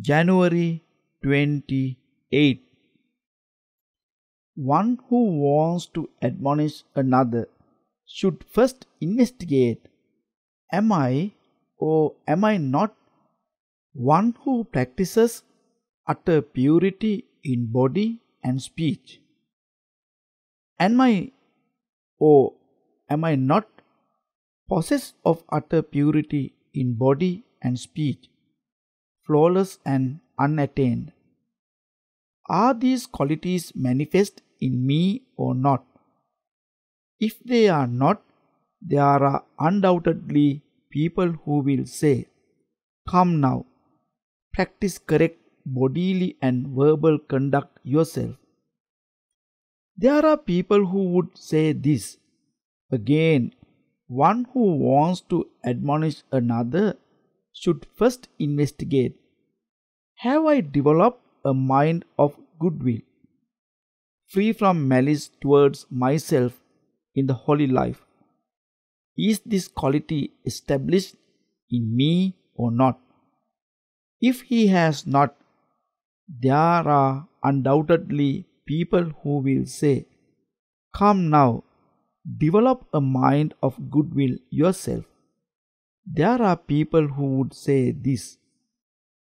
January 28. One who wants to admonish another should first investigate Am I or am I not? One who practices utter purity in body and speech. Am I or am I not possessed of utter purity in body and speech? flawless and unattained. Are these qualities manifest in me or not? If they are not, there are undoubtedly people who will say, Come now, practice correct bodily and verbal conduct yourself. There are people who would say this. Again, one who wants to admonish another should first investigate Have I developed a mind of goodwill, free from malice towards myself in the holy life? Is this quality established in me or not? If he has not, there are undoubtedly people who will say, Come now, develop a mind of goodwill yourself. There are people who would say this